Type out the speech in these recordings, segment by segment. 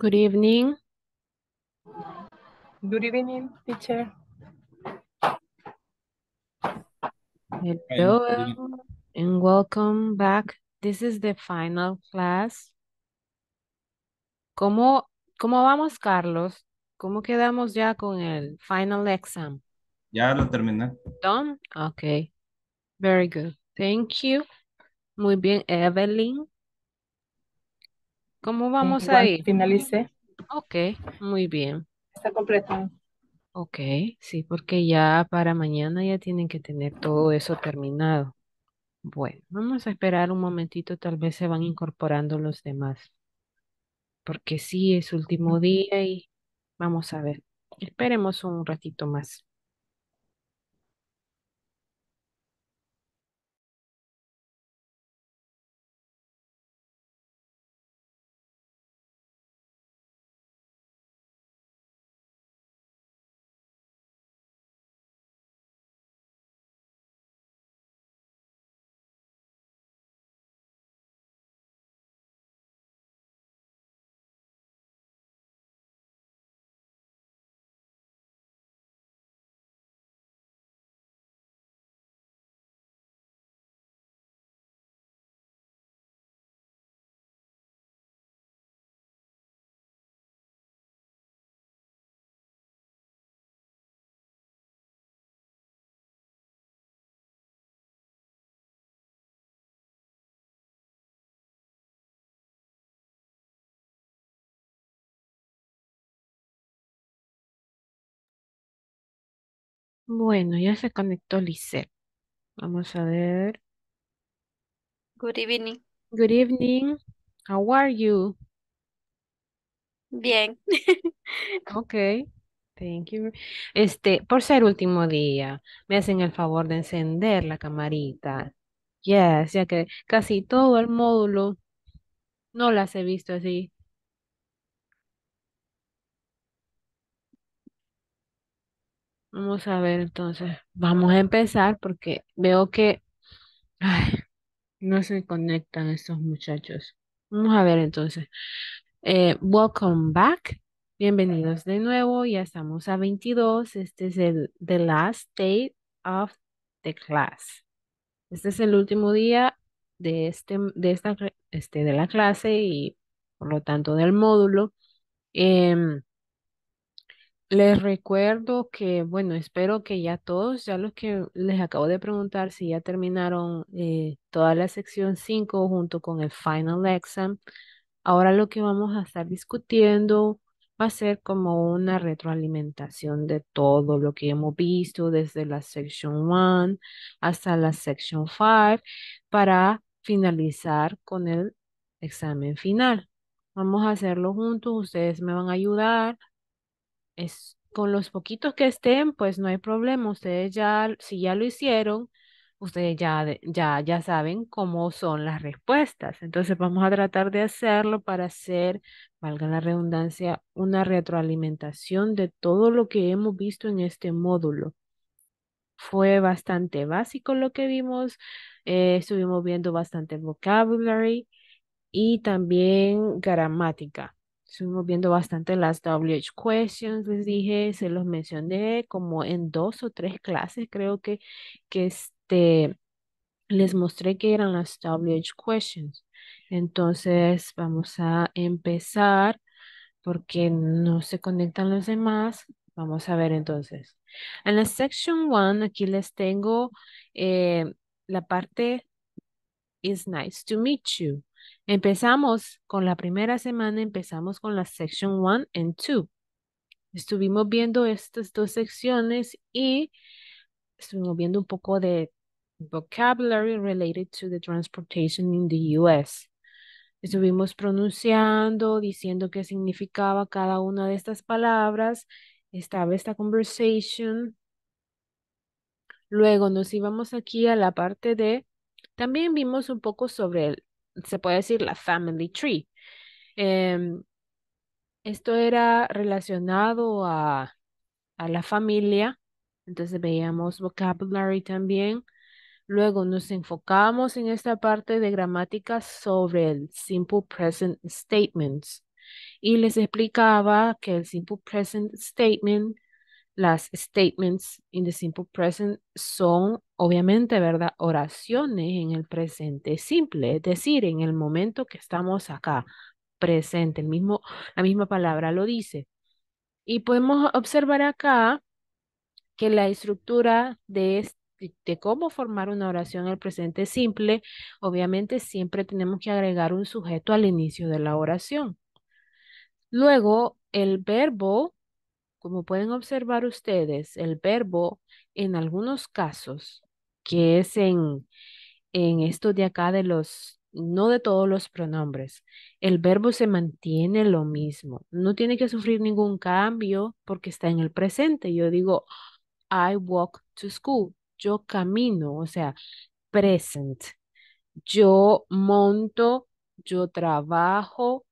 Good evening. Good evening, teacher. Hello and welcome back. This is the final class. ¿Cómo, cómo vamos, Carlos? ¿Cómo quedamos ya con el final exam? Ya lo terminé. Done? Okay. Very good. Thank you. Muy bien, Evelyn. ¿Cómo vamos a ir? Finalice. Ok, muy bien. Está completo. Ok, sí, porque ya para mañana ya tienen que tener todo eso terminado. Bueno, vamos a esperar un momentito, tal vez se van incorporando los demás. Porque sí, es último día y vamos a ver. Esperemos un ratito más. Bueno, ya se conectó Lisette. Vamos a ver. Good evening. Good evening. How are you? Bien. ok. Thank you. Este, por ser último día, me hacen el favor de encender la camarita. Yes, ya que casi todo el módulo no las he visto así. Vamos a ver entonces. Vamos a empezar porque veo que no se conectan estos muchachos. Vamos a ver entonces. Eh, welcome back. Bienvenidos de nuevo. Ya estamos a 22. Este es el the last day of the class. Este es el último día de, este, de, esta, este, de la clase y por lo tanto del módulo. Em, les recuerdo que, bueno, espero que ya todos, ya los que les acabo de preguntar si ya terminaron eh, toda la sección 5 junto con el final exam. Ahora lo que vamos a estar discutiendo va a ser como una retroalimentación de todo lo que hemos visto desde la sección 1 hasta la sección 5 para finalizar con el examen final. Vamos a hacerlo juntos, ustedes me van a ayudar es con los poquitos que estén, pues no hay problema. Ustedes ya, si ya lo hicieron, ustedes ya, ya, ya saben cómo son las respuestas. Entonces vamos a tratar de hacerlo para hacer, valga la redundancia, una retroalimentación de todo lo que hemos visto en este módulo. Fue bastante básico lo que vimos, eh, estuvimos viendo bastante vocabulary y también gramática. Estuvimos viendo bastante las WH questions, les dije, se los mencioné como en dos o tres clases, creo que, que este, les mostré que eran las WH questions. Entonces vamos a empezar porque no se conectan los demás. Vamos a ver entonces. En la section 1, aquí les tengo eh, la parte It's nice to meet you. Empezamos con la primera semana, empezamos con la section 1 and 2. Estuvimos viendo estas dos secciones y estuvimos viendo un poco de vocabulary related to the transportation in the US. Estuvimos pronunciando, diciendo qué significaba cada una de estas palabras. Estaba esta conversation. Luego nos íbamos aquí a la parte de, también vimos un poco sobre el se puede decir la family tree. Em, esto era relacionado a, a la familia, entonces veíamos vocabulary también. Luego nos enfocamos en esta parte de gramática sobre el simple present statements y les explicaba que el simple present statement, las statements in the simple present son obviamente, ¿verdad? Oraciones en el presente simple, es decir, en el momento que estamos acá, presente, el mismo, la misma palabra lo dice. Y podemos observar acá que la estructura de, de cómo formar una oración en el presente simple, obviamente siempre tenemos que agregar un sujeto al inicio de la oración. Luego, el verbo, como pueden observar ustedes, el verbo en algunos casos que es en, en de acá de los, no de todos los pronombres. El verbo se mantiene lo mismo, no tiene que sufrir ningún cambio porque está en el presente. Yo digo, I walk to school, yo camino, o sea, present. Yo monto, yo trabajo,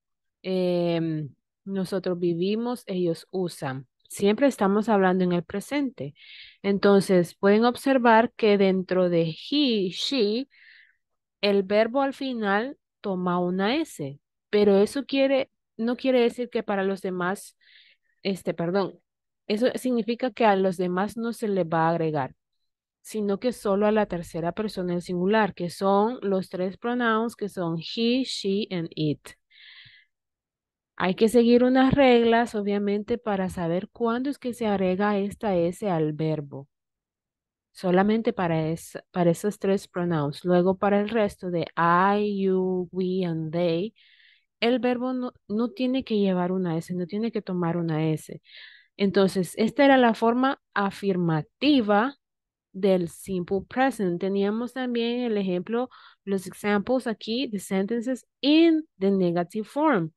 em, nosotros vivimos, ellos usan siempre estamos hablando en el presente. Entonces, pueden observar que dentro de he, she, el verbo al final toma una S, pero eso quiere, no quiere decir que para los demás, este, perdón, eso significa que a los demás no se le va a agregar, sino que solo a la tercera persona en singular, que son los tres pronouns que son he, she and it. Hay que seguir unas reglas, obviamente, para saber cuándo es que se agrega esta S al verbo. Solamente para, para esos tres pronouns. Luego, para el resto de I, you, we, and they, el verbo no, no tiene que llevar una S, no tiene que tomar una S. Entonces, esta era la forma afirmativa del simple present. Teníamos también el ejemplo, los examples aquí, the sentences in the negative form.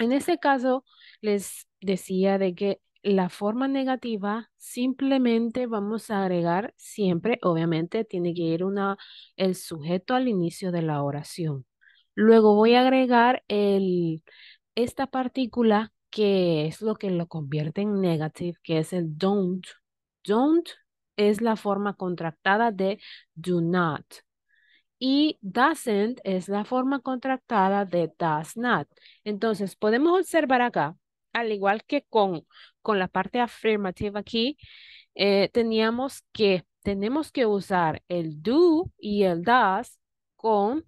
En este caso, les decía de que la forma negativa simplemente vamos a agregar siempre, obviamente tiene que ir una, el sujeto al inicio de la oración. Luego voy a agregar el, esta partícula que es lo que lo convierte en negative, que es el don't. Don't es la forma contractada de do not y doesn't es la forma contractada de does not. Entonces, podemos observar acá, al igual que con, con la parte afirmativa aquí, eh, teníamos que, tenemos que usar el do y el does con,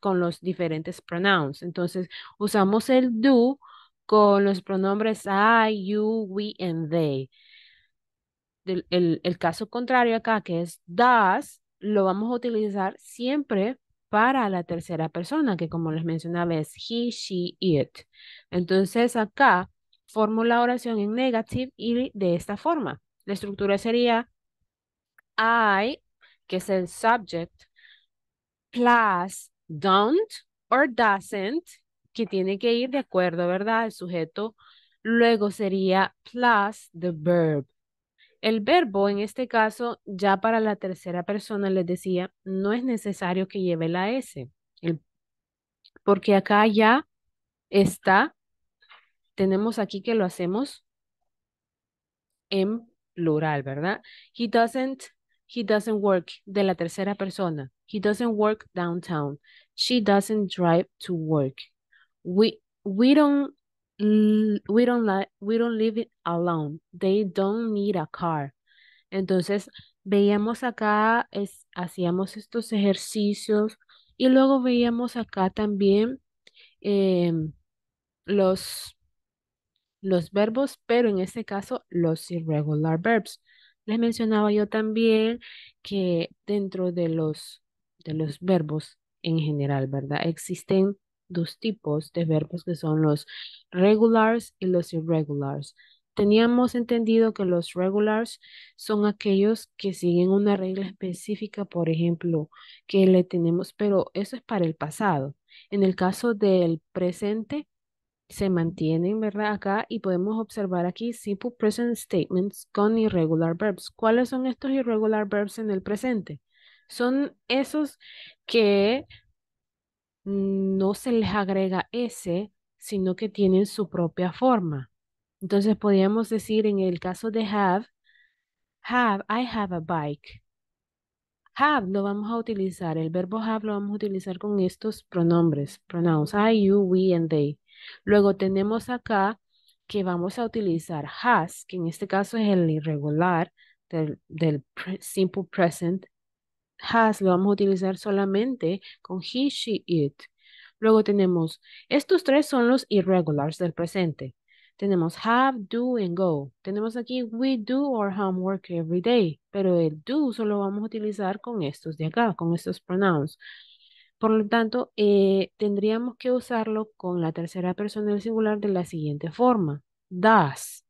con los diferentes pronouns. Entonces, usamos el do con los pronombres I, you, we, and they. el caso contrario acá, que es does, lo vamos a utilizar siempre para la tercera persona, que como les mencionaba es he, she, it. Entonces acá formo la oración en negative y de esta forma. La estructura sería I, que es el subject, plus don't or doesn't, que tiene que ir de acuerdo, ¿verdad? El sujeto. Luego sería plus the verb. El verbo, en este caso, ya para la tercera persona, les decía, no es necesario que lleve la S, porque acá ya está, tenemos aquí que lo hacemos en plural, ¿verdad? He doesn't, he doesn't work, de la tercera persona. He doesn't work downtown. She doesn't drive to work. We, we don't we don't, leave we don't live alone. They don't need a car. Entonces, veíamos acá, es, hacíamos estos ejercicios y luego veíamos acá también em, los, los verbos, pero en este caso los irregular verbs. Les mencionaba yo también que dentro de los, de los verbos en general, ¿verdad? Existen dos tipos de verbos que son los regulars y los irregulares. Teníamos entendido que los regulars son aquellos que siguen una regla específica, por ejemplo, que le tenemos, pero eso es para el pasado. En el caso del presente, se mantienen, ¿verdad? Acá y podemos observar aquí simple present statements con irregular verbs. ¿Cuáles son estos irregular verbs en el presente? Son esos que no se les agrega S, sino que tienen su propia forma. Entonces podríamos decir en el caso de have, have, I have a bike. Have lo vamos a utilizar, el verbo have lo vamos a utilizar con estos pronombres, pronouns I, you, we, and they. Luego tenemos acá que vamos a utilizar has, que en este caso es el irregular del, del simple present, has lo vamos a utilizar solamente con he, she, it. Luego tenemos, estos tres son los irregulares del presente. Tenemos have, do, and go. Tenemos aquí we do our homework every day. Pero el do solo vamos a utilizar con estos de acá, con estos pronouns. Por lo tanto, eh, tendríamos que usarlo con la tercera persona del singular de la siguiente forma. Does.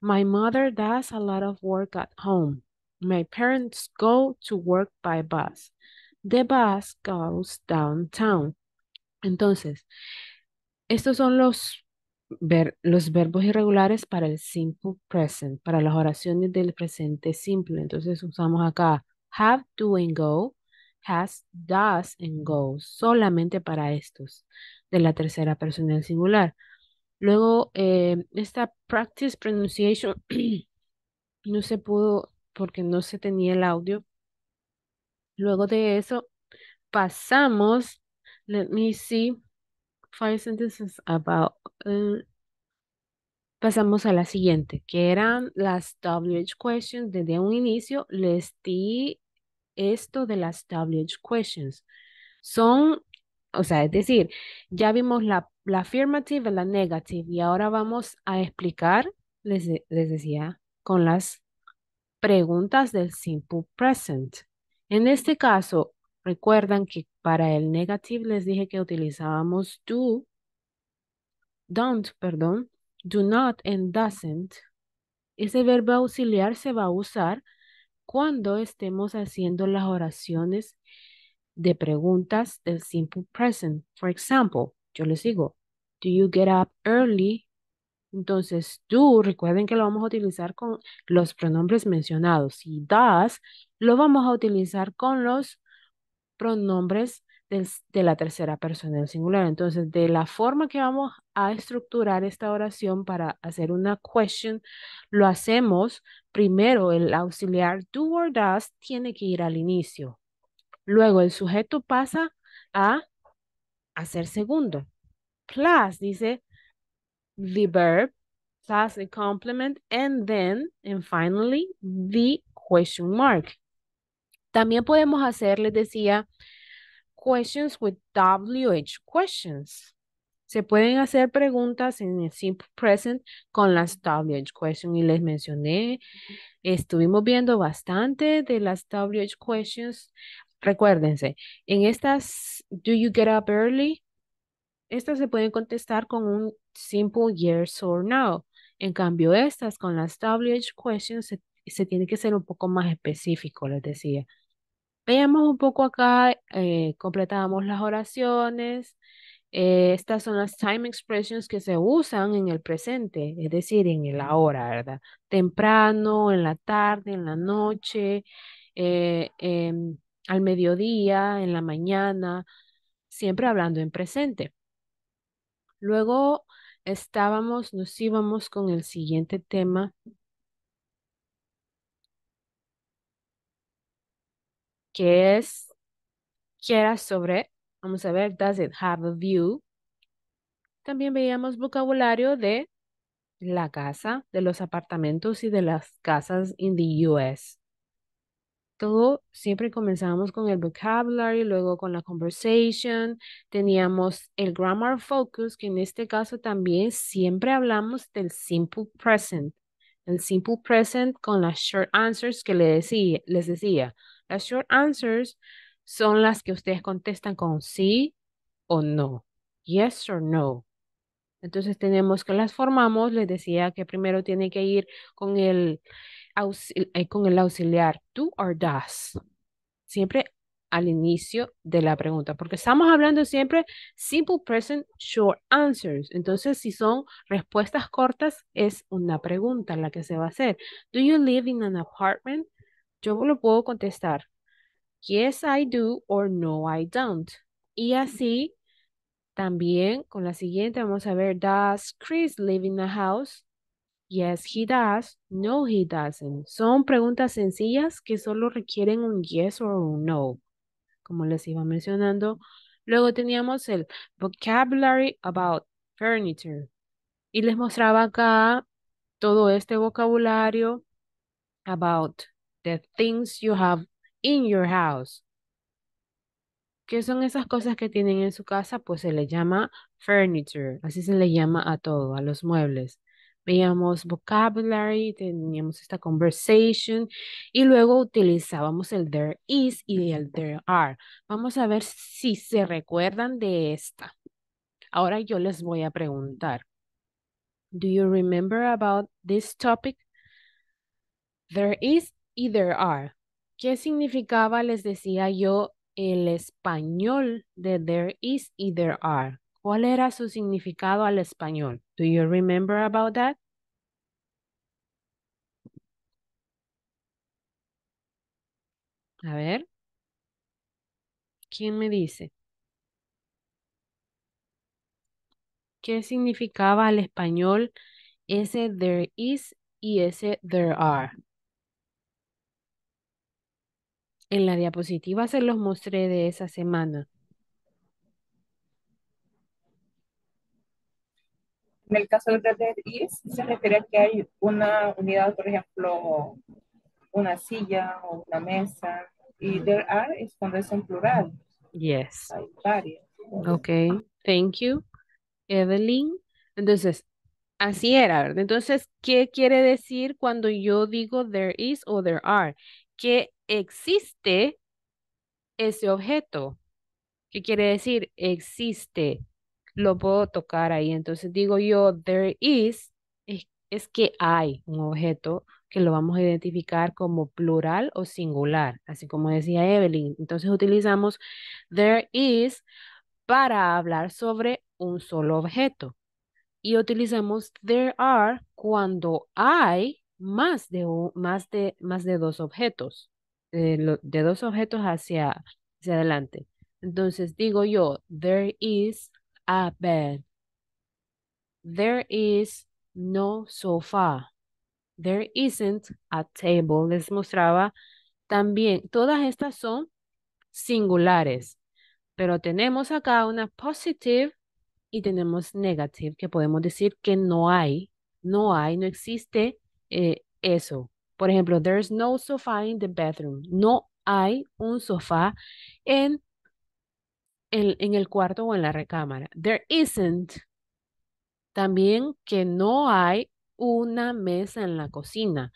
My mother does a lot of work at home. My parents go to work by bus. The bus goes downtown. Entonces, estos son los, ver, los verbos irregulares para el simple present, para las oraciones del presente simple. Entonces usamos acá have, do and go, has, does and goes, solamente para estos, de la tercera persona del singular. Luego, eh, esta practice pronunciation no se pudo porque no se tenía el audio. Luego de eso, pasamos, let me see, five sentences about, eh, pasamos a la siguiente, que eran las WH questions. Desde un inicio les di esto de las WH questions. Son, o sea, es decir, ya vimos la, la affirmative y la negative y ahora vamos a explicar, les, les decía, con las preguntas del simple present. En este caso, recuerdan que para el negative les dije que utilizábamos do, don't, perdón, do not and doesn't. Ese verbo auxiliar se va a usar cuando estemos haciendo las oraciones de preguntas del simple present. For example, yo les digo, do you get up early? Entonces, do, recuerden que lo vamos a utilizar con los pronombres mencionados y does, lo vamos a utilizar con los pronombres de la tercera persona del singular. Entonces, de la forma que vamos a estructurar esta oración para hacer una question, lo hacemos primero el auxiliar do or does tiene que ir al inicio. Luego el sujeto pasa a hacer segundo. Plus dice the verb, plus the complement, and then, and finally, the question mark. También podemos hacer, les decía, questions with WH questions. Se pueden hacer preguntas en el simple present con las WH questions y les mencioné, estuvimos viendo bastante de las WH questions. Recuérdense, en estas, do you get up early? Estas se pueden contestar con un simple yes or no. En cambio, estas con las WH questions se, tiene que ser un poco más específico, les decía. Veamos un poco acá, eh, completamos las oraciones. Eh, estas son las time expressions que se usan en el presente, es decir, en el ahora, ¿verdad? Temprano, en la tarde, en la noche, eh, al mediodía, en la mañana, siempre hablando en presente. Luego estábamos, nos íbamos con el siguiente tema. que es, ¿qué sobre, vamos a ver, does it have a view? También veíamos vocabulario de la casa, de los apartamentos y de las casas in the US todo siempre comenzamos con el vocabulary, luego con la conversation, teníamos el grammar focus, que en este caso también siempre hablamos del simple present. El simple present con las short answers que le decía. Les decía. Las short answers son las que ustedes contestan con sí o no. Yes or no. Entonces tenemos que las formamos. Les decía que primero tiene que ir con el eh, con el auxiliar do or does Siempre al inicio de la pregunta, porque estamos hablando siempre simple present short answers. Entonces, si son respuestas cortas, es una pregunta la que se va a hacer. Do you live in an apartment? Yo lo puedo contestar. Yes, I do or no, I don't. Y así, también con la siguiente vamos a ver, does Chris live in a house? Yes, he does. No, he doesn't. Son preguntas sencillas que solo requieren un yes o un no, como les iba mencionando. Luego teníamos el vocabulary about furniture. Y les mostraba acá todo este vocabulario about the things you have in your house. ¿Qué son esas cosas que tienen en su casa? Pues se le llama furniture. Así se le llama a todo, a los muebles veíamos vocabulary, teníamos esta conversation y luego utilizábamos el there is y el there are. Vamos a ver si se recuerdan de esta. Ahora yo les voy a preguntar. Do you remember about this topic? There is y there are. ¿Qué significaba, les decía yo, el español de there is y there are? ¿Cuál era su significado al español? Do you remember about that? A ver. ¿Quién me dice? ¿Qué significaba al español ese there is y ese there are? En la diapositiva se los mostré de esa semana. el caso de there Is, se refiere a que hay una unidad, por ejemplo, una silla o una mesa, y there are es cuando es en plural. Yes. Hay varias. Ok, thank you, Evelyn. Entonces, así era, Entonces, ¿qué quiere decir cuando yo digo there is o there are? Que existe ese objeto. ¿Qué quiere decir? Existe lo puedo tocar ahí. Entonces digo yo, there is, es, que hay un objeto que lo vamos a identificar como plural o singular, así como decía Evelyn. Entonces utilizamos there is para hablar sobre un solo objeto. Y utilizamos there are cuando hay más de, más de, más de dos objetos, eh, de, dos objetos hacia, hacia adelante. Entonces digo yo, there is a bed. There is no sofa. There isn't a table. Les mostraba también. Todas estas son singulares. Pero tenemos acá una positive y tenemos negative, que podemos decir que no hay, no hay, no existe eh, eso. Por ejemplo, there's no sofa in the bedroom. No hay un sofá en en, el cuarto o en la recámara. There isn't. También que no hay una mesa en la cocina.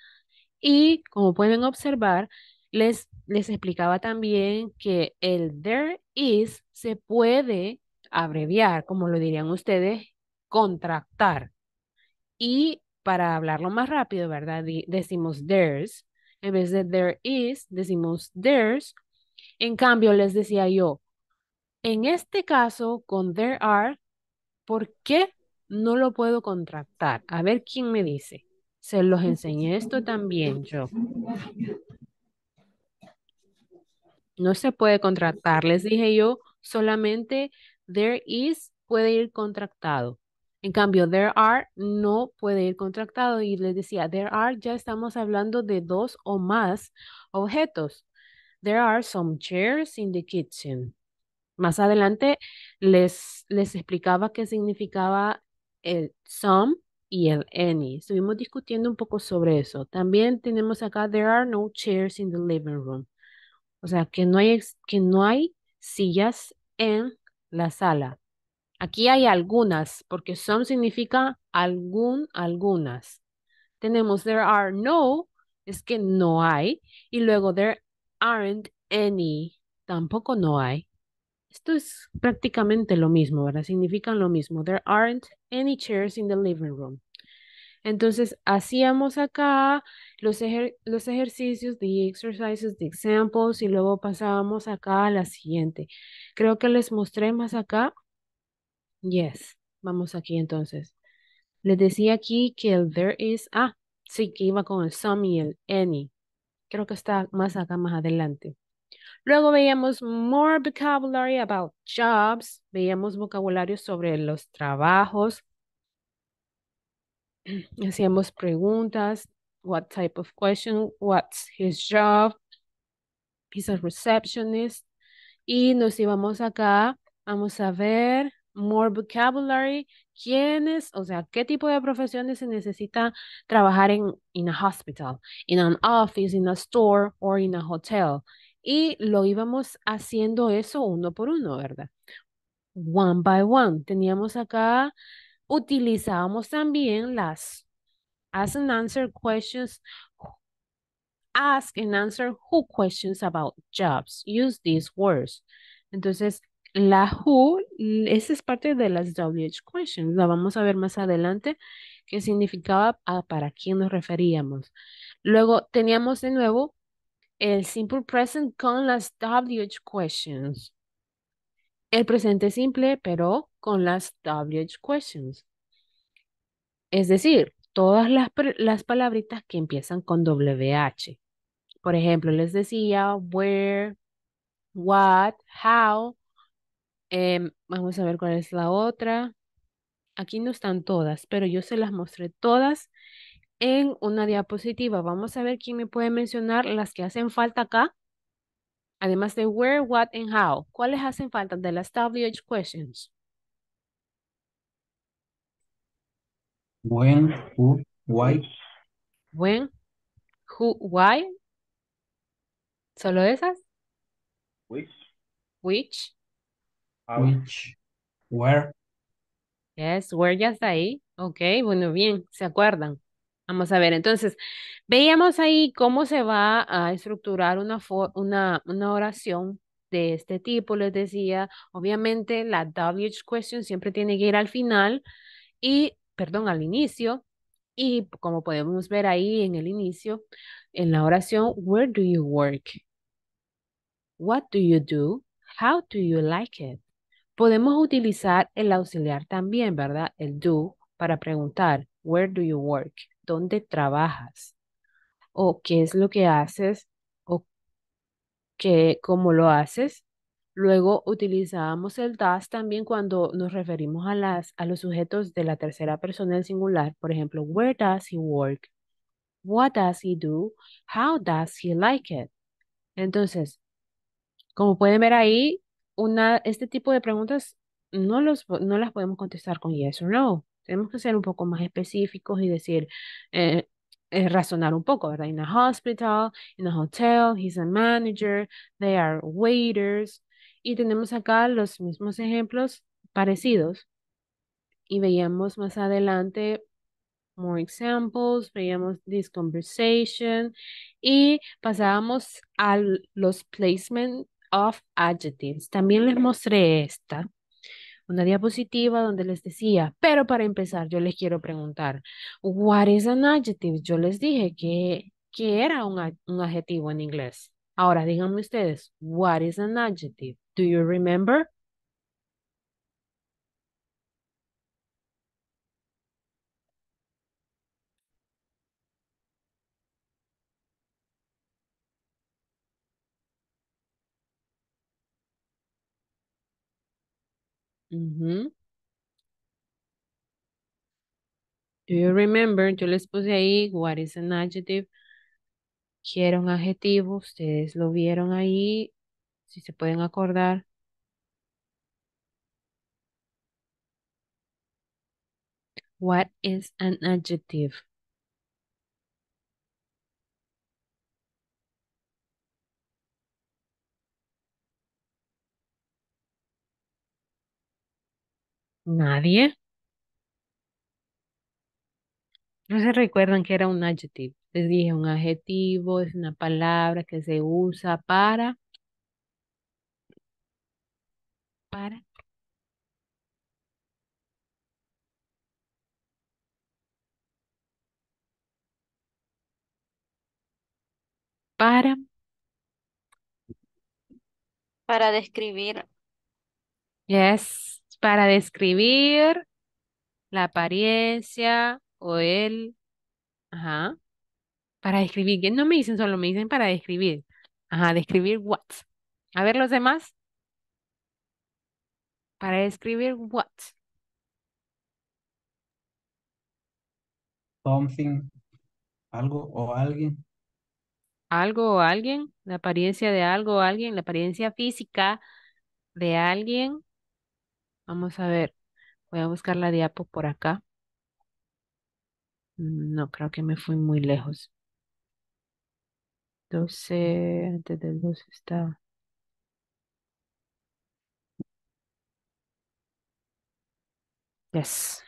Y como pueden observar, les, les explicaba también que el there is se puede abreviar, como lo dirían ustedes, contractar. Y para hablarlo más rápido, ¿verdad? Decimos there's. En vez de there is, decimos there's. En cambio, les decía yo, en este caso, con there are, ¿por qué no lo puedo contractar? A ver quién me dice. Se los enseñé esto también yo. No se puede contractar. Les dije yo, solamente there is puede ir contractado. En cambio, there are no puede ir contractado. Y les decía, there are ya estamos hablando de dos o más objetos. There are some chairs in the kitchen. Más adelante les, les explicaba qué significaba el some y el any. Estuvimos discutiendo un poco sobre eso. También tenemos acá, there are no chairs in the living room. O sea, que no hay, que no hay sillas en la sala. Aquí hay algunas, porque some significa algún, algunas. Tenemos there are no, es que no hay. Y luego there aren't any, tampoco no hay. Esto es prácticamente lo mismo, ¿verdad? Significan lo mismo. There aren't any chairs in the living room. Entonces, hacíamos acá los, ejercicios, the exercises, the examples, y luego pasábamos acá a la siguiente. Creo que les mostré más acá. Yes, vamos aquí entonces. Les decía aquí que el there is, ah, sí, que iba con el some y el any. Creo que está más acá, más adelante. Luego veíamos more vocabulary about jobs, veíamos vocabulario sobre los trabajos, hacíamos preguntas, what type of question, what's his job, he's a receptionist, y nos íbamos acá, vamos a ver more vocabulary, quiénes, o sea, qué tipo de profesiones se necesita trabajar en in a hospital, in an office, in a store or in a hotel y lo íbamos haciendo eso uno por uno, ¿verdad? One by one. Teníamos acá, utilizábamos también las ask and answer questions, ask and answer who questions about jobs. Use these words. Entonces, la who, esa es parte de las WH questions. La vamos a ver más adelante, qué significaba, ah, para quién nos referíamos. Luego teníamos de nuevo el simple present con las WH questions. El presente simple, pero con las WH questions. Es decir, todas las, las palabritas que empiezan con WH. Por ejemplo, les decía where, what, how. Em, vamos a ver cuál es la otra. Aquí no están todas, pero yo se las mostré todas en una diapositiva. Vamos a ver quién me puede mencionar las que hacen falta acá. Además de where, what, and how. ¿Cuáles hacen falta de las WH questions? When, who, why. When, who, why. ¿Solo esas? Which. Which. Which. Where. Yes, where ya está ahí. Ok, bueno, bien, ¿se acuerdan? Vamos a ver, entonces, veíamos ahí cómo se va a estructurar una, una, una oración de este tipo, les decía, obviamente la WH question siempre tiene que ir al final y, perdón, al inicio. Y como podemos ver ahí en el inicio, en la oración, where do you work? What do you do? How do you like it? Podemos utilizar el auxiliar también, ¿verdad? El do para preguntar, where do you work? dónde trabajas o qué es lo que haces o qué, cómo lo haces. Luego utilizábamos el das también cuando nos referimos a, las, a los sujetos de la tercera persona del singular. Por ejemplo, where does he work? What does he do? How does he like it? Entonces, como pueden ver ahí, una, este tipo de preguntas no, los, no las podemos contestar con yes o no. Tenemos que ser un poco más específicos y decir, eh, eh, razonar un poco, ¿verdad? In a hospital, in a hotel, he's a manager, they are waiters. Y tenemos acá los mismos ejemplos parecidos. Y veíamos más adelante more examples, veíamos this conversation y pasábamos a los placement of adjectives. También les mostré esta una diapositiva donde les decía, pero para empezar yo les quiero preguntar, what is an adjective? Yo les dije que, que era un, un adjetivo en inglés. Ahora díganme ustedes, what is an adjective? Do you remember? Do you remember? Yo les puse ahí, what is an adjective? Quiero un adjetivo, ustedes lo vieron ahí, si se pueden acordar. What is an adjective? Nadie. No se recuerdan que era un adjetivo. Les dije, un adjetivo es una palabra que se usa para, para. Para. Para describir. Yes para describir la apariencia o el... Ajá. Para describir, que no me dicen solo, me dicen para describir. Ajá, describir what. A ver los demás. Para describir what. Something, algo o alguien. Algo o alguien, la apariencia de algo o alguien, la apariencia física de alguien. Vamos a ver. Voy a buscar la diapo por acá. Mm, no, creo que me fui muy lejos. 12, antes del 12 está... Yes.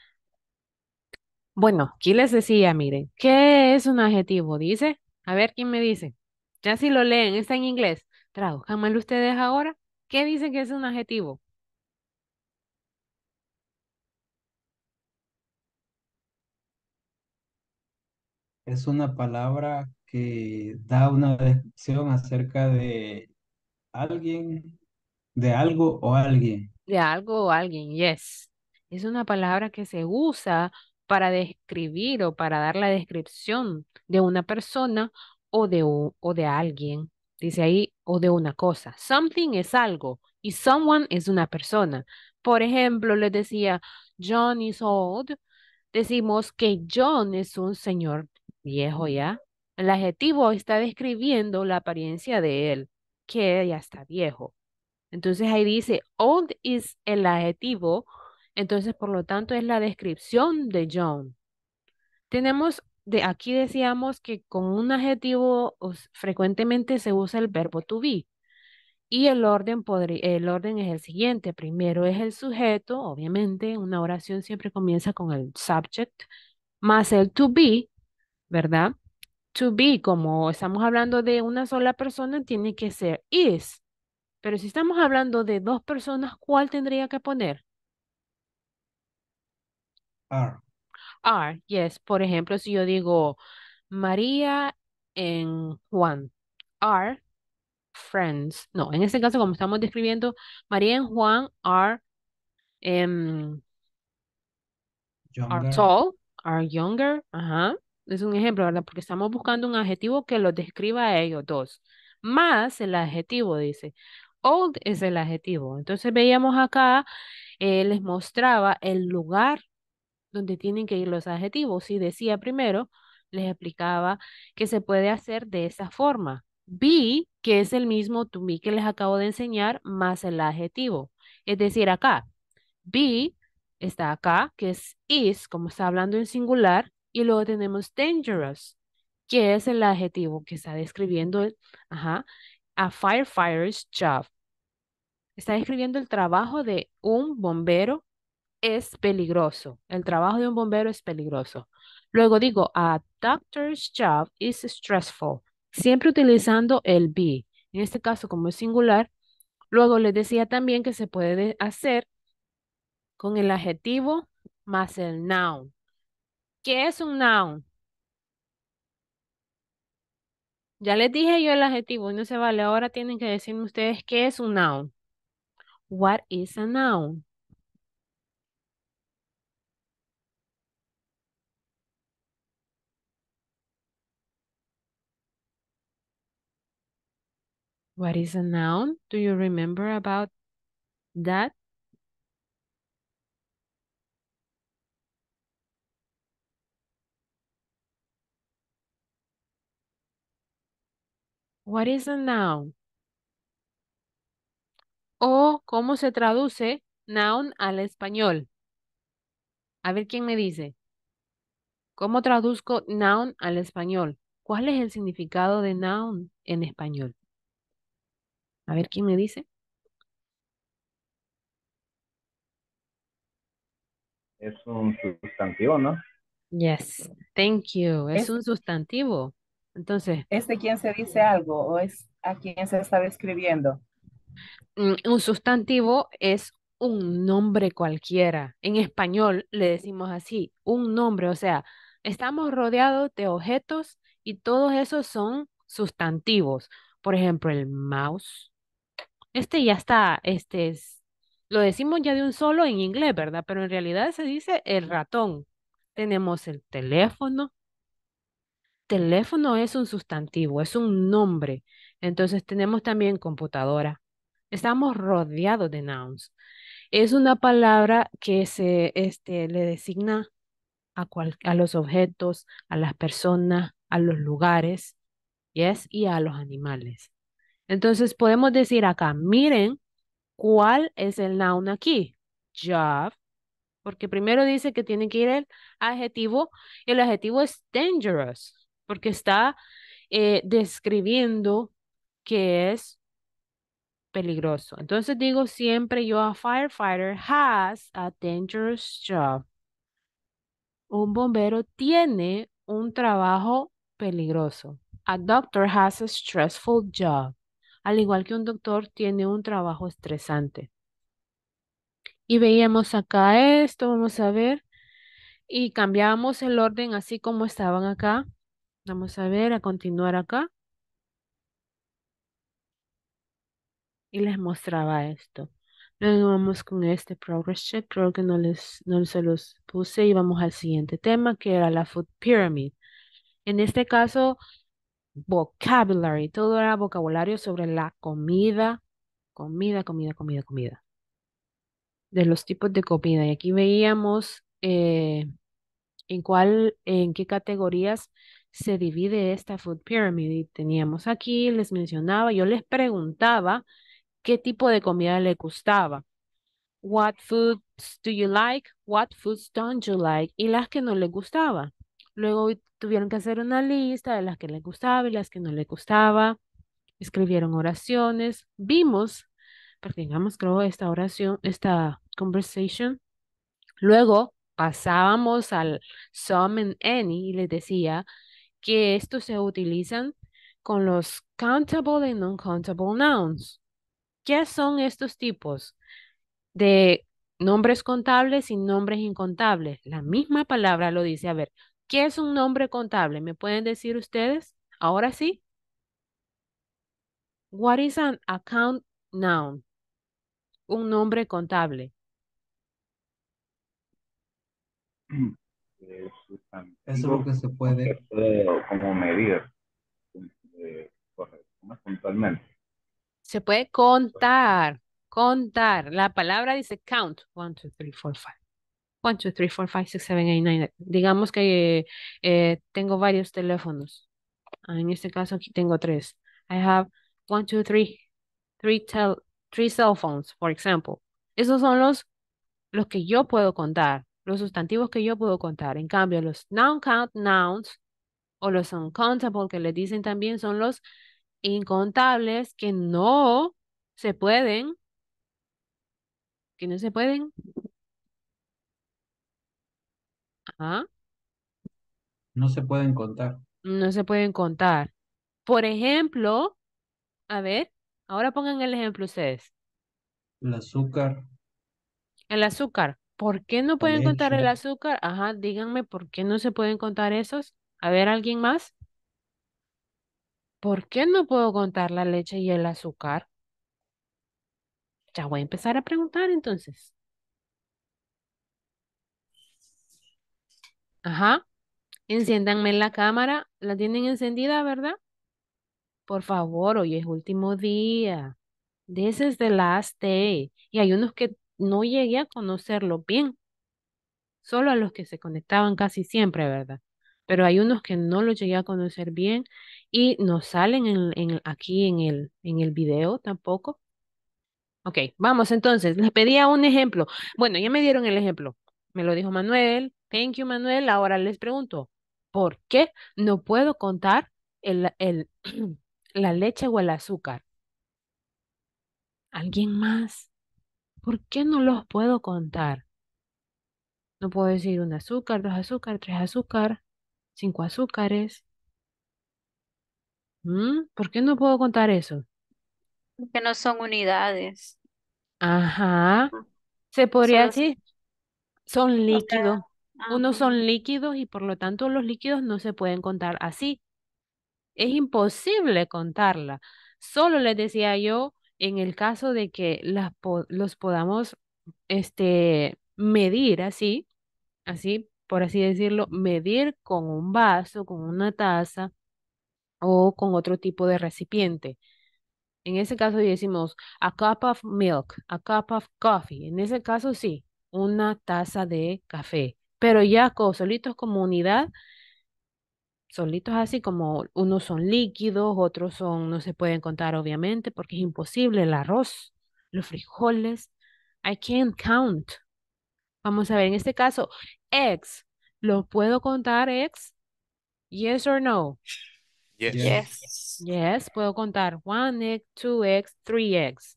Bueno, aquí les decía, miren, ¿qué es un adjetivo? Dice, a ver quién me dice. Ya si lo leen, está en inglés. Traduzcanmelo ustedes ahora. ¿Qué dicen que es un adjetivo? es una palabra que da una descripción acerca de alguien, de algo o alguien. De algo o alguien, yes. Es una palabra que se usa para describir o para dar la descripción de una persona o de, o de alguien. Dice ahí, o de una cosa. Something es algo y someone es una persona. Por ejemplo, les decía, John is old. Decimos que John es un señor viejo ya. El adjetivo está describiendo la apariencia de él, que ya está viejo. Entonces ahí dice, old is el adjetivo, entonces por lo tanto es la descripción de John. Tenemos, de aquí decíamos que con un adjetivo frecuentemente se usa el verbo to be. Y el orden, el orden es el siguiente. Primero es el sujeto, obviamente, una oración siempre comienza con el subject, más el to be, ¿verdad? To be, como estamos hablando de una sola persona, tiene que ser is. Pero si estamos hablando de dos personas, ¿cuál tendría que poner? Are. Are, yes. Por ejemplo, si yo digo María en Juan, are friends. No, en este caso, como estamos describiendo, María en Juan are, um, are tall, are younger, ajá, es un ejemplo, ¿verdad? Porque estamos buscando un adjetivo que los describa a ellos dos. Más el adjetivo, dice. Old es el adjetivo. Entonces veíamos acá, eh, les mostraba el lugar donde tienen que ir los adjetivos. Y decía primero, les explicaba que se puede hacer de esa forma. Be, que es el mismo to be que les acabo de enseñar, más el adjetivo. Es decir, acá, be está acá, que es is, como está hablando en singular, y luego tenemos dangerous, que es el adjetivo que está describiendo ajá, a firefighter's job. Está describiendo el trabajo de un bombero es peligroso. El trabajo de un bombero es peligroso. Luego digo, a doctor's job is stressful. Siempre utilizando el be. En este caso, como es singular. Luego les decía también que se puede hacer con el adjetivo más el noun. ¿Qué es un noun? Ya les dije yo el adjetivo y no se vale. Ahora tienen que decirme ustedes qué es un noun. What is a noun? What is a noun? Do you remember about that? What is a noun? O cómo se traduce noun al español. A ver quién me dice. ¿Cómo traduzco noun al español? ¿Cuál es el significado de noun en español? A ver quién me dice. Es un sustantivo, ¿no? Yes, thank you. Es un sustantivo. Entonces. ¿Es de quien se dice algo o es a quién se está describiendo? Mm, un sustantivo es un nombre cualquiera. En español le decimos así, un nombre, o sea, estamos rodeados de objetos y todos esos son sustantivos. Por ejemplo, el mouse. Este ya está, este es, lo decimos ya de un solo en inglés, ¿verdad? Pero en realidad se dice el ratón. Tenemos el teléfono, teléfono es un sustantivo, es un nombre. Entonces tenemos también computadora. Estamos rodeados de nouns. Es una palabra que se este, le designa a, los objetos, a las personas, a los lugares, yes, y a los animales. Entonces podemos decir acá, miren cuál es el noun aquí. Job, porque primero dice que tiene que ir el adjetivo, y el adjetivo es dangerous porque está eh, describiendo que es peligroso. Entonces digo siempre yo a firefighter has a dangerous job. Un bombero tiene un trabajo peligroso. A doctor has a stressful job. Al igual que un doctor tiene un trabajo estresante. Y veíamos acá esto, vamos a ver. Y cambiamos el orden así como estaban acá. Vamos a ver, a continuar acá. Y les mostraba esto. Luego vamos con este progress check. Creo que no, les, no se los puse. Y vamos al siguiente tema, que era la food pyramid. En este caso, vocabulary. Todo era vocabulario sobre la comida. Comida, comida, comida, comida. De los tipos de comida. Y aquí veíamos eh, en cuál, en qué categorías se divide esta food pyramid. teníamos aquí, les mencionaba, yo les preguntaba qué tipo de comida le gustaba. What foods do you like? What foods don't you like? Y las que no le gustaba. Luego tuvieron que hacer una lista de las que les gustaba y las que no les gustaba. Escribieron oraciones. Vimos, practicamos creo esta oración, esta conversation. Luego pasábamos al some and any y les decía, que estos se utilizan con los countable y non-countable nouns. ¿Qué son estos tipos de nombres contables y nombres incontables? La misma palabra lo dice. A ver, ¿qué es un nombre contable? ¿Me pueden decir ustedes? Ahora sí. What is an account noun? Un nombre contable. Mm. Eso es lo que se puede. como medir eh, correcto, más puntualmente. Se puede contar, contar. La palabra dice count. 1, 2, 3, 4, 5. 1, 2, 3, 4, 5, 6, 7, 8, 9. Digamos que eh, tengo varios teléfonos. Ah, en este caso aquí tengo tres. I have 1, 2, 3, 3 cell phones, por ejemplo. Esos son los, los que yo puedo contar los sustantivos que yo puedo contar. En cambio, los noun count nouns o los uncountable que le dicen también son los incontables que no se pueden, que no se pueden. ah, No se pueden contar. No se pueden contar. Por ejemplo, a ver, ahora pongan el ejemplo ustedes. El azúcar. El azúcar. ¿Por qué no pueden contar el azúcar? Ajá, díganme, ¿por qué no se pueden contar esos? A ver, ¿alguien más? ¿Por qué no puedo contar la leche y el azúcar? Ya voy a empezar a preguntar entonces. Ajá. Enciéndanme la cámara. La tienen encendida, ¿verdad? Por favor, hoy es último día. This is the last day. Y hay unos que no llegué a conocerlo bien, solo a los que se conectaban casi siempre, ¿verdad? Pero hay unos que no los llegué a conocer bien y no salen en, aquí en el, en el video tampoco. Ok, vamos entonces, les pedía un ejemplo. Bueno, ya me dieron el ejemplo, me lo dijo Manuel, thank you Manuel, ahora les pregunto, ¿por qué no puedo contar el, el, la leche o el azúcar? ¿Alguien más? ¿Por qué no los puedo contar? No puedo decir un azúcar, dos azúcar, tres azúcar, cinco azúcares. ¿Mm? ¿Por qué no puedo contar eso? Porque no son unidades. Ajá. Ah, se podría decir, son líquidos. Unos son líquidos y por lo tanto los líquidos no se pueden contar así. Es imposible contarla. Solo les decía yo en el caso de que las, los podamos este, medir así, así, por así decirlo, medir con un vaso, con una taza o con otro tipo de recipiente. En ese caso decimos a cup of milk, a cup of coffee. En ese caso sí, una taza de café. Pero ya con solitos como unidad solitos así, como unos son líquidos, otros son, no se pueden contar obviamente porque es imposible, el arroz, los frijoles, I can't count. Vamos a ver, en este caso, eggs, ¿Lo puedo contar eggs? Yes or no? Yes. Yes, yes puedo contar one egg, two eggs, three eggs.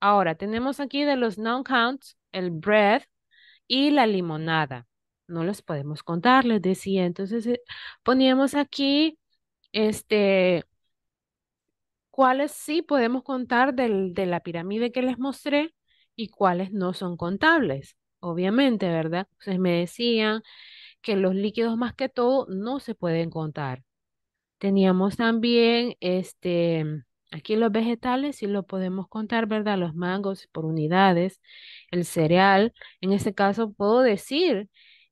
Ahora, tenemos aquí de los non-counts el bread y la limonada no los podemos contar, les decía. Entonces eh, poníamos aquí, este, cuáles sí podemos contar del, de la pirámide que les mostré y cuáles no son contables, obviamente, ¿verdad? Entonces me decían que los líquidos más que todo no se pueden contar. Teníamos también este, aquí los vegetales, sí lo podemos contar, ¿verdad? Los mangos por unidades, el cereal. En este caso puedo decir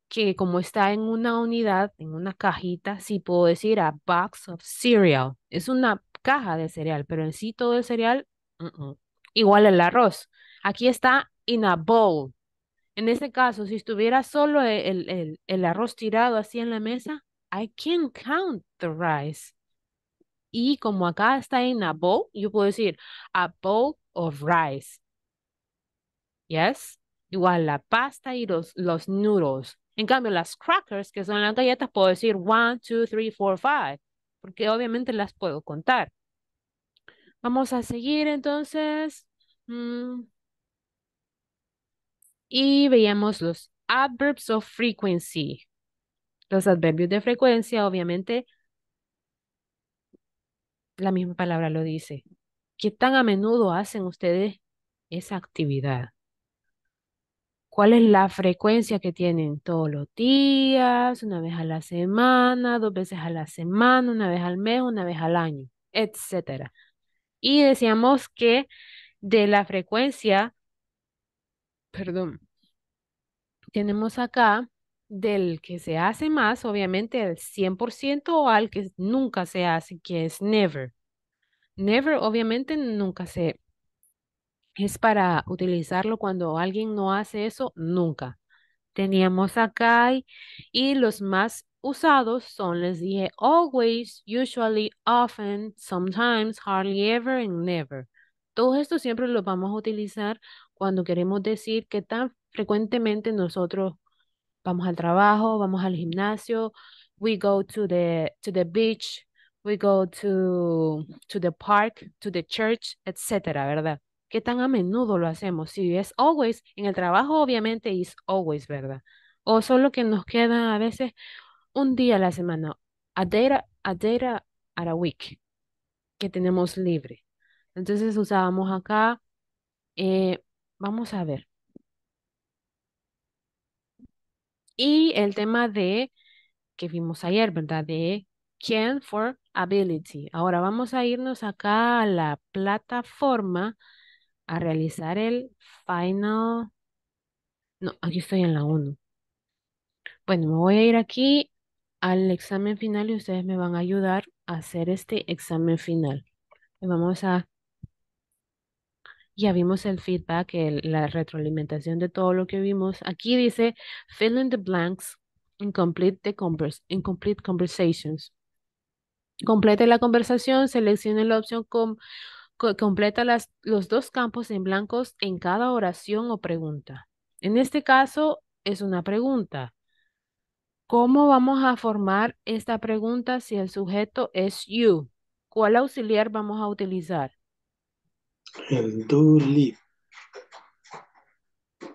que como está en una unidad, en una cajita, sí puedo decir a box of cereal. Es una caja de cereal, pero en sí todo el cereal, igual el arroz. Aquí está in a bowl. En este caso, si estuviera solo e-, el, el, arroz tirado así en la mesa, I can count the rice. Y como acá está en a bowl, yo puedo decir a bowl of rice. Yes. Igual la pasta y los, los noodles. En cambio, las crackers, que son las galletas, puedo decir 1, 2, 3, 4, 5. porque obviamente las puedo contar. Vamos a seguir entonces. Mm, y veíamos los adverbs of frequency. Los adverbios de frecuencia, obviamente, la misma palabra lo dice. ¿Qué tan a menudo hacen ustedes esa actividad? cuál es la frecuencia que tienen todos los días, una vez a la semana, dos veces a la semana, una vez al mes, una vez al año, etc. Y decíamos que de la frecuencia, perdón, tenemos acá del que se hace más, obviamente el 100% o al que nunca se hace, que es never. Never obviamente nunca se es para utilizarlo cuando alguien no hace eso nunca. Teníamos acá y, los más usados son, les dije, always, usually, often, sometimes, hardly ever, and never. Todo esto siempre lo vamos a utilizar cuando queremos decir que tan frecuentemente nosotros vamos al trabajo, vamos al gimnasio, we go to the, to the beach, we go to, to the park, to the church, etcétera, ¿verdad? ¿Qué tan a menudo lo hacemos? Si es always, en el trabajo obviamente es always, ¿verdad? O solo que nos queda a veces un día a la semana, a day, a, a, a, week que tenemos libre. Entonces usábamos acá, eh, vamos a ver. Y el tema de, que vimos ayer, ¿verdad? De can for ability. Ahora vamos a irnos acá a la plataforma a realizar el final. No, aquí estoy en la 1. Bueno, me voy a ir aquí al examen final y ustedes me van a ayudar a hacer este examen final. Pues vamos a... Ya vimos el feedback, la retroalimentación de todo lo que vimos. Aquí dice, fill in the blanks complete the conversations. Complete la conversación, seleccione la opción con completa los dos campos en blancos en cada oración o pregunta. En este caso es una pregunta. ¿Cómo vamos a formar esta pregunta si el sujeto es you? ¿Cuál auxiliar vamos a utilizar? El do live.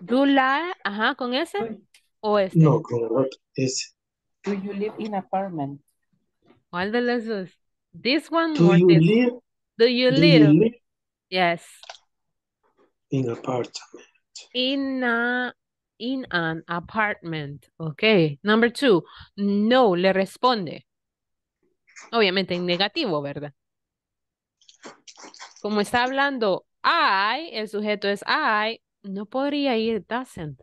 Do live, ajá, con ese o este. No, con Do you live in apartment? ¿Cuál de los dos? This one do live Do you live? Yes. In apartment. In a in an apartment. Ok. Number two. No, le responde. Obviamente en negativo, ¿verdad? Como está hablando I, el sujeto es I, no podría ir doesn't.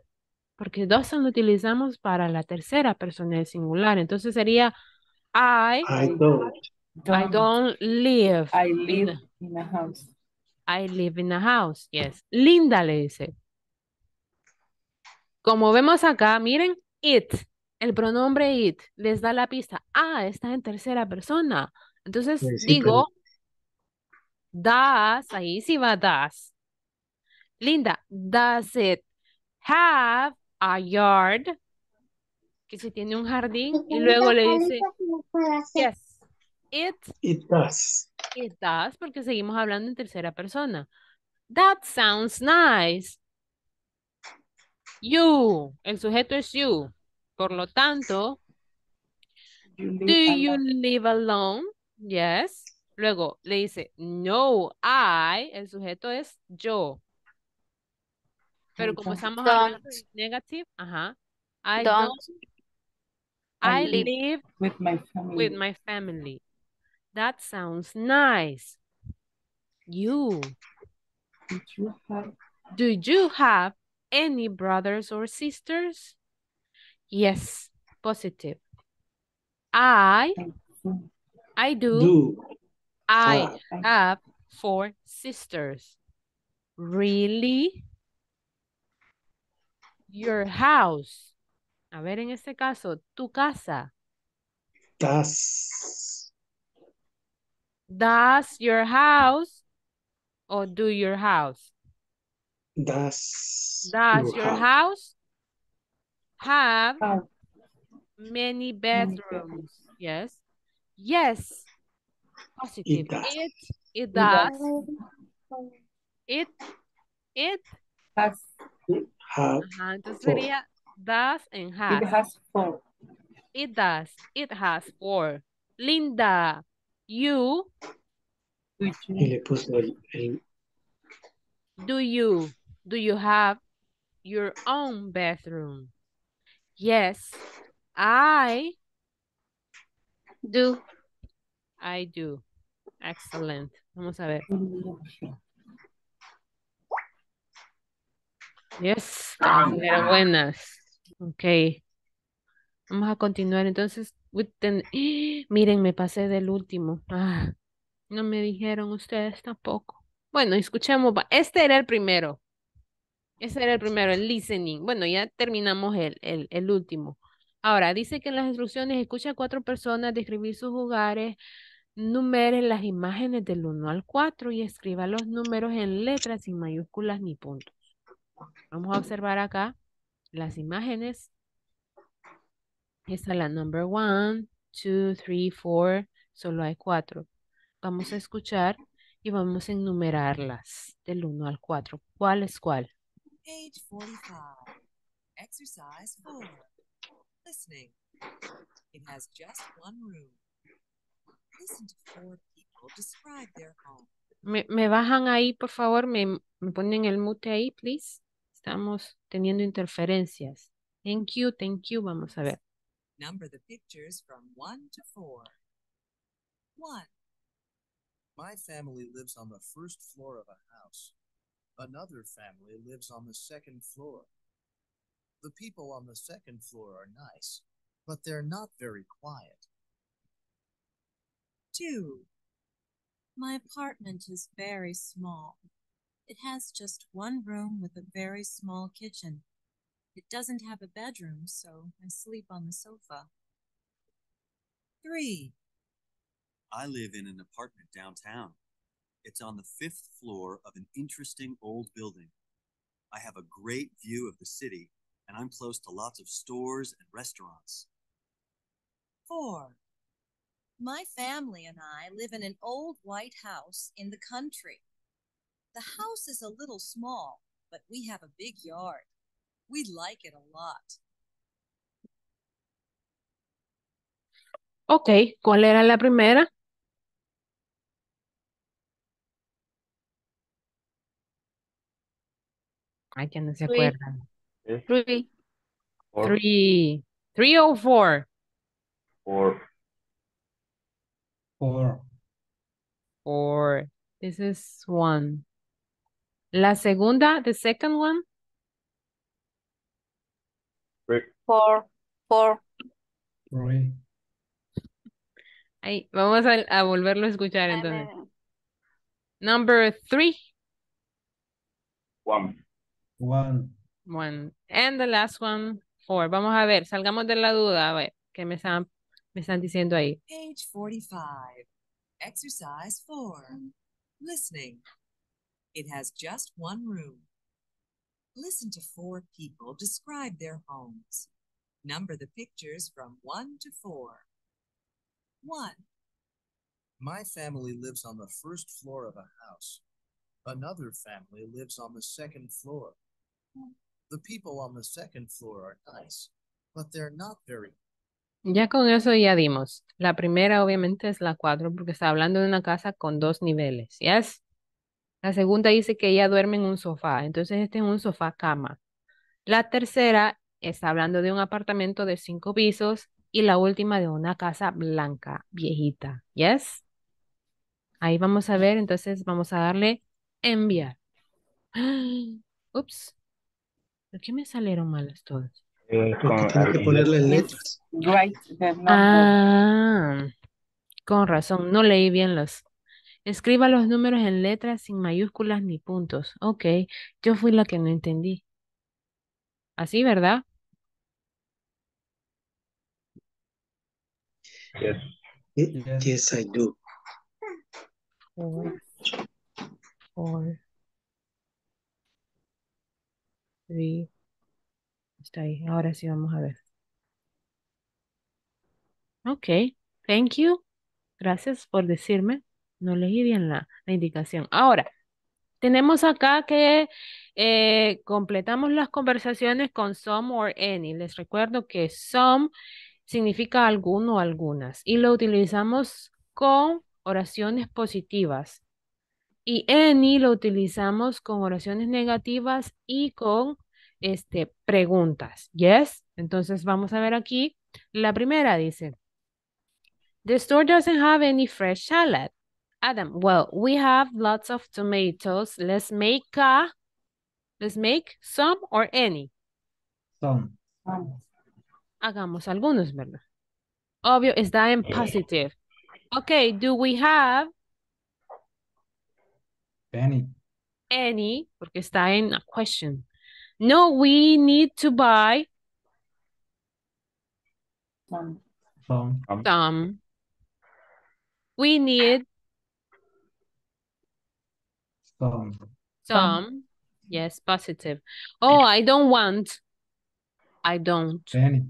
Porque doesn't lo utilizamos para la tercera persona del singular. Entonces sería I, I don't. I don't live. I live in, a house. I live in a house, yes. Linda le dice. Como vemos acá, miren, it, el pronombre it, les da la pista. Ah, está en tercera persona. Entonces pues digo, does ahí sí va does Linda, does it have a yard? Que si tiene un jardín y luego le dice, yes. It, does. It does, porque seguimos hablando en tercera persona. That sounds nice. You, el sujeto es you. Por lo tanto, do you live alone? Yes. Luego le dice, no, I, el sujeto es yo. Pero como estamos hablando negative, ajá. I don't, I, live, With my family. That sounds nice. You. Do you have any brothers or sisters? Yes, positive. I, I do. do. I uh, have four sisters. Really? Your house. A ver, en este caso, tu casa. Das. Does your house or do your house? Does, does your, house, house have oh. many bedrooms? Yes. Yes. Positive. It does. It, it does. It, it has. It has entonces four. sería does and has. It has four. It does. It has four. Linda, you. Y le Do you, do you have your own bathroom? Yes, I do. I do. Excellent. Vamos a ver. Yes, ah. buenas. Ok. Vamos a continuar entonces Miren, me pasé del último. Ah, no me dijeron ustedes tampoco. Bueno, escuchemos. Este era el primero. Ese era el primero, el listening. Bueno, ya terminamos el, el, último. Ahora, dice que en las instrucciones escucha a cuatro personas describir sus lugares numeren las imágenes del 1 al 4 y escriba los números en letras sin mayúsculas ni puntos. Vamos a observar acá las imágenes esta es la number one, two, three, four. Solo hay cuatro. Vamos a escuchar y vamos a enumerarlas del 1 al 4. ¿Cuál es cuál? Exercise 4. Listening. It has just one room. Listen to four people describe their home. Me, bajan ahí, por favor. Me, me ponen el mute ahí, please. Estamos teniendo interferencias. Thank you, thank you. Vamos a ver. Number the pictures from 1 to 4. 1. My family lives on the first floor of a house. Another family lives on the second floor. The people on the second floor are nice, but they're not very quiet. 2. My apartment is very small. It has just one room with a very small kitchen. It doesn't have a bedroom, so I sleep on the sofa. Three. I live in an apartment downtown. It's on the fifth floor of an interesting old building. I have a great view of the city, and I'm close to lots of stores and restaurants. Four. My family and I live in an old white house in the country. The house is a little small, but we have a big yard. we like it a lot. Okay, ¿cuál era la primera? Ay, no se Three. acuerdan. Three. Three. o oh four. Four. Four. Four. This is one. La segunda, the second one. Four, four. Ahí, vamos a, a, volverlo a escuchar entonces. Number three. One. One. One. And the last one, four. Vamos a ver, salgamos de la duda, a ver, que me están, me están diciendo ahí. Page 45. Exercise four, Listening. It has just one room. Listen to four people describe their homes. Number the pictures from one to four. One. My family lives on the first floor of a house. Another family lives on the second floor. The people on the second floor are nice, but they're not very. Ya con eso ya dimos. La primera obviamente es la cuatro porque está hablando de una casa con dos niveles. ¿Yes? La segunda dice que ella duerme en un sofá, entonces este es un sofá cama. La tercera está hablando de un apartamento de cinco pisos y la última de una casa blanca, viejita. ¿Yes? Ahí vamos a ver, entonces vamos a darle enviar. Ups. ¿Por qué me salieron malas todas? Eh, que ponerle letras. Right, ah, con razón, no leí bien los. Escriba los números en letras sin mayúsculas ni puntos. Ok, yo fui la que no entendí. Así, ¿verdad? Eh, yes. Yes, I do. Four, Está ahí. Ahora sí vamos a ver. Ok. Thank you. Gracias por decirme. No leí bien la, la indicación. Ahora, tenemos acá que eh, completamos las conversaciones con some or any. Les recuerdo que some significa alguno o algunas y lo utilizamos con oraciones positivas. Y any lo utilizamos con oraciones negativas y con este, preguntas. ¿Yes? Entonces vamos a ver aquí. La primera dice, The store doesn't have any fresh salad. Adam, well, we have lots of tomatoes. Let's make a, let's make some or any. Some. some. Hagamos algunos, ¿verdad? Obvio, está en eh. positive. Okay, do we have? Any. Any, porque está en a question. No, we need to buy. Some. Some. Some. We need. Some. Some. Yes, positive. Oh, I don't want. I don't. Any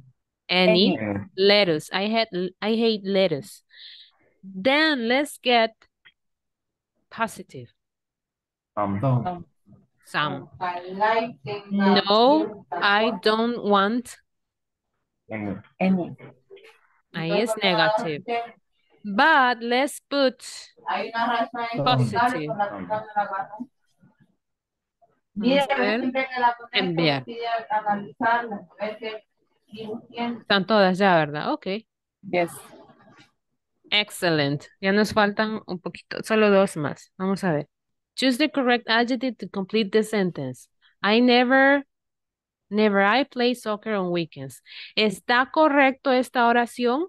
and eat lettuce. I had I hate lettuce. Then let's get positive. Um, some. Some. I like no, I don't want any. any. I is negative. But let's put positive. Enviar. Están todas ya, ¿verdad? Ok. Yes. Excellent. Ya nos faltan un poquito, solo dos más. Vamos a ver. Choose the correct adjective to complete the sentence. I never, never I play soccer on weekends. ¿Está correcto esta oración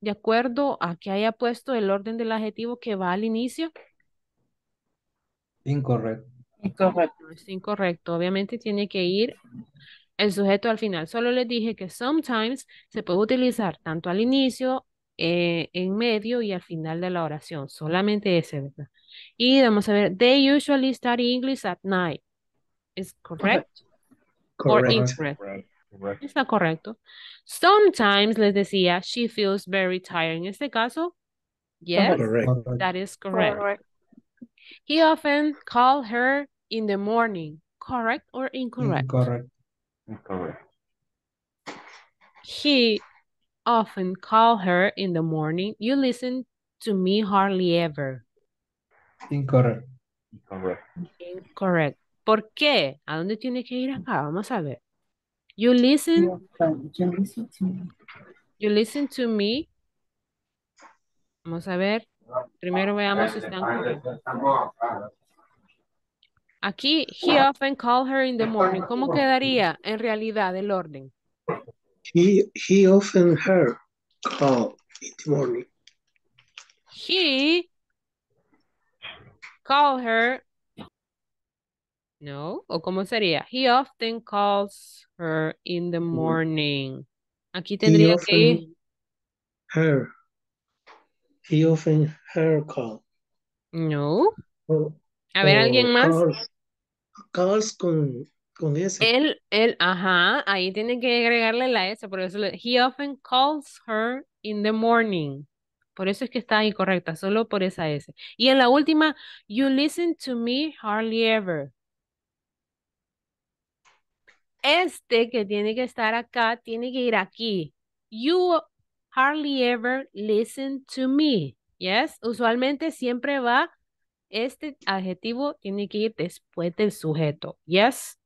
de acuerdo a que haya puesto el orden del adjetivo que va al inicio? Incorrecto. Incorrecto. Es incorrecto. Obviamente tiene que ir el sujeto al final. Solo les dije que sometimes se puede utilizar tanto al inicio, eh, en medio y al final de la oración. Solamente ese, ¿verdad? Y vamos a ver, they usually study English at night. ¿Es correct? Correct. Or incorrect. Está correcto. Sometimes les decía, she feels very tired. En este caso, yes, that is correct. He often call her in the morning. Correct or incorrect? Incorrect incorrect He often call her in the morning. You listen to me hardly ever. Incorrect. Incorrect. Incorrect. ¿Por qué? ¿A dónde tiene que ir acá? Vamos a ver. You listen. You listen to me. Vamos a ver. Primero veamos si están. Aquí, he often call her in the morning. ¿Cómo quedaría en realidad el orden? He, he often her call in the morning. He call her. No, o cómo sería? He often calls her in the morning. Aquí tendría que Her. He often her call. No. A ver, ¿alguien más? Calls con, con S. Él, él, ajá, ahí tiene que agregarle la S, por eso he often calls her in the morning. Por eso es que está incorrecta, solo por esa S. Y en la última, you listen to me hardly ever. Este que tiene que estar acá, tiene que ir aquí. You hardly ever listen to me. Yes, usualmente siempre va este adjetivo tiene que ir después del sujeto. Yes.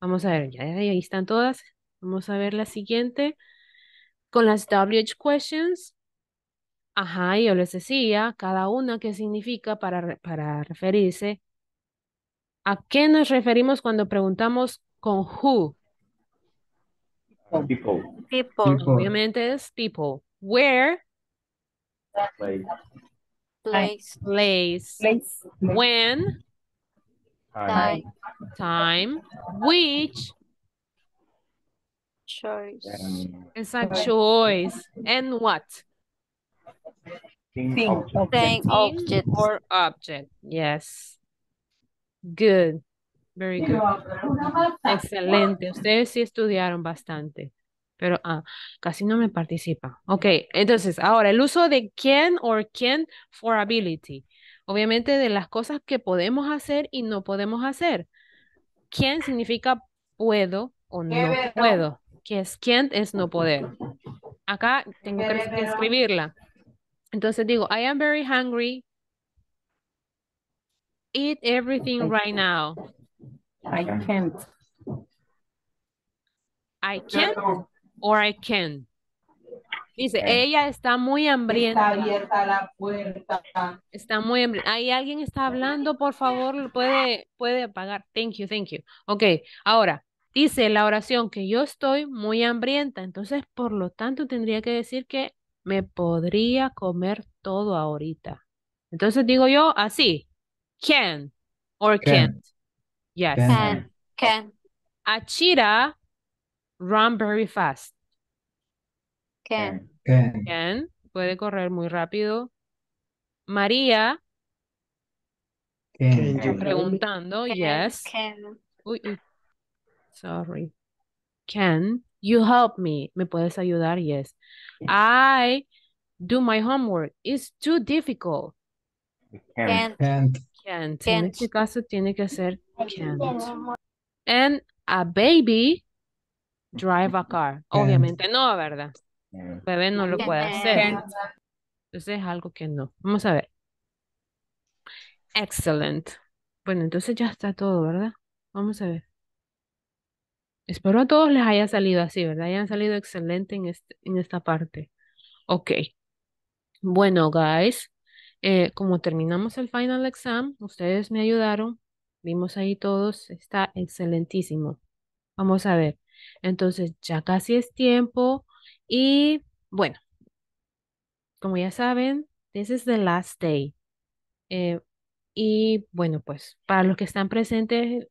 Vamos a ver, ya, ahí están todas. Vamos a ver la siguiente. Con las WH questions. Ajá, yo les decía, cada una que significa para, para referirse. ¿A qué nos referimos cuando preguntamos con who? People. People. Obviamente es people. Where? Place. Place. Place. When? Time. Time. Which? Choice. It's a choice. And what? Thing, thing, object. thing object. or object. Yes. Good. Very good. Excelente. Ustedes sí estudiaron bastante. pero ah, casi no me participa. Ok, entonces, ahora el uso de can or can for ability. Obviamente de las cosas que podemos hacer y no podemos hacer. Can significa puedo o no puedo. Que es can't es no poder. Acá tengo que escribirla. Entonces digo, I am very hungry. Eat everything right now. I can't. I can't or I can. Dice, ella está muy hambrienta. Está abierta la puerta. Está muy hambrienta. Ahí alguien está hablando, por favor, puede, puede apagar. Thank you, thank you. Ok, ahora, dice la oración que yo estoy muy hambrienta, entonces, por lo tanto, tendría que decir que me podría comer todo ahorita. Entonces digo yo así, can or can't. Yes. Can. Can. Achira run very fast. Can. Puede correr muy rápido. María. Eh, preguntando. Yes. Sorry. Can you help me? ¿Me puedes ayudar? Yes. I do my homework. It's too difficult. En este caso tiene que ser can't. And a baby drive a car. Obviamente no, ¿verdad? El mm. bebé no lo puede hacer. Entonces es algo que no. Vamos a ver. Excelente. Bueno, entonces ya está todo, ¿verdad? Vamos a ver. Espero a todos les haya salido así, ¿verdad? Hayan salido excelente en, este, en esta parte. Ok. Bueno, guys, eh, como terminamos el final exam, ustedes me ayudaron. Vimos ahí todos. Está excelentísimo. Vamos a ver. Entonces, ya casi es tiempo y bueno, como ya saben, this is the last day. Eh, y bueno, pues para los que están presentes,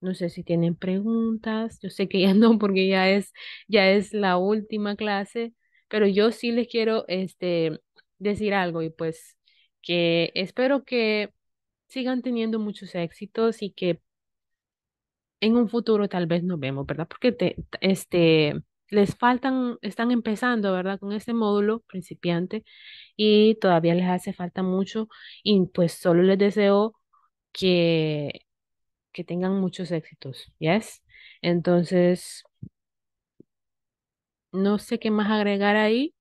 no sé si tienen preguntas, yo sé que ya no, porque ya es, ya es la última clase, pero yo sí les quiero este, decir algo y pues que espero que sigan teniendo muchos éxitos y que en un futuro tal vez nos vemos, ¿verdad? Porque este, les faltan, están empezando, ¿verdad? Con este módulo principiante y todavía les hace falta mucho y pues solo les deseo que, que tengan muchos éxitos, ¿yes? Entonces, no sé qué más agregar ahí.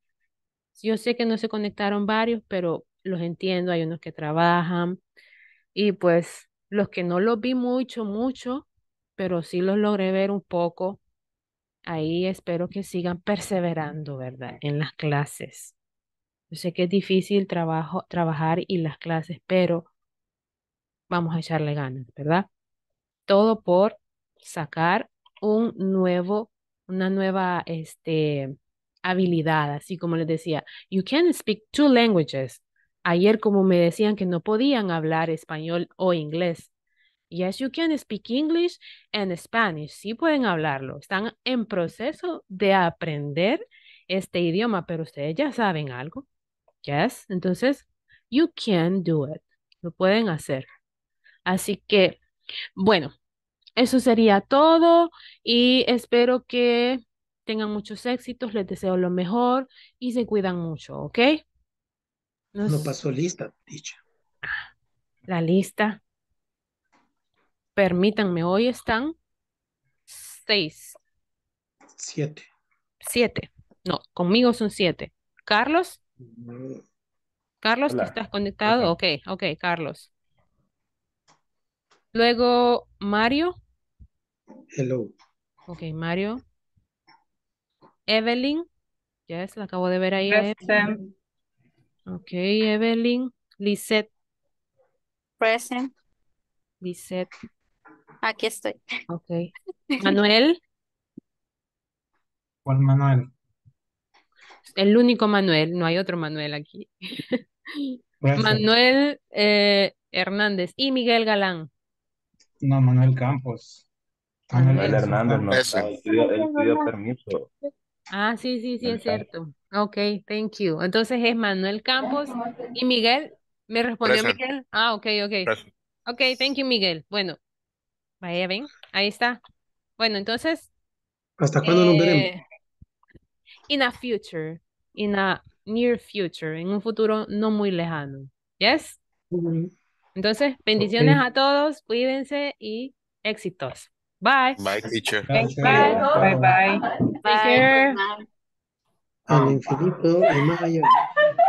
Yo sé que no se conectaron varios, pero los entiendo, hay unos que trabajan y pues los que no los vi mucho, mucho, pero sí los logré ver un poco ahí espero que sigan perseverando, ¿verdad? En las clases. Yo sé que es difícil trabajo, trabajar y las clases, pero vamos a echarle ganas, ¿verdad? Todo por sacar un nuevo, una nueva este, habilidad, así como les decía, you can speak two languages. Ayer como me decían que no podían hablar español o inglés, Yes, you can speak English and Spanish. Sí pueden hablarlo. Están en proceso de aprender este idioma, pero ustedes ya saben algo. Yes, entonces, you can do it. Lo pueden hacer. Así que, bueno, eso sería todo y espero que tengan muchos éxitos. Les deseo lo mejor y se cuidan mucho, ¿ok? lo pasó lista, dicho. La lista permítanme, hoy están seis. Siete. Siete. No, conmigo son siete. Carlos. Carlos, estás conectado? ok, ok, Carlos. Luego, Mario. Hello. Ok, Mario. Evelyn. Ya yes, la acabo de ver ahí. Present. Ok, Evelyn. Lisette. Present. Lisette. Aquí estoy. Ok. Manuel. ¿Cuál Manuel? El único Manuel, no hay otro Manuel aquí. Manuel eh, Hernández y Miguel Galán. No, Manuel Campos. Manuel, Hernández, no, permiso. Ah, sí, sí, sí, es cierto. Ok, thank you. Entonces es Manuel Campos y Miguel. ¿Me respondió Miguel? Ah, ok, ok. Ok, thank you, Miguel. Bueno, Vaya, ven, ahí está. Bueno, entonces. ¿Hasta cuándo nos veremos? Eh, in a future, in a near future, en un futuro no muy lejano. ¿Yes? Entonces, bendiciones a todos, cuídense y éxitos. Bye. Bye, teacher. Bye. Bye, bye. bye. Take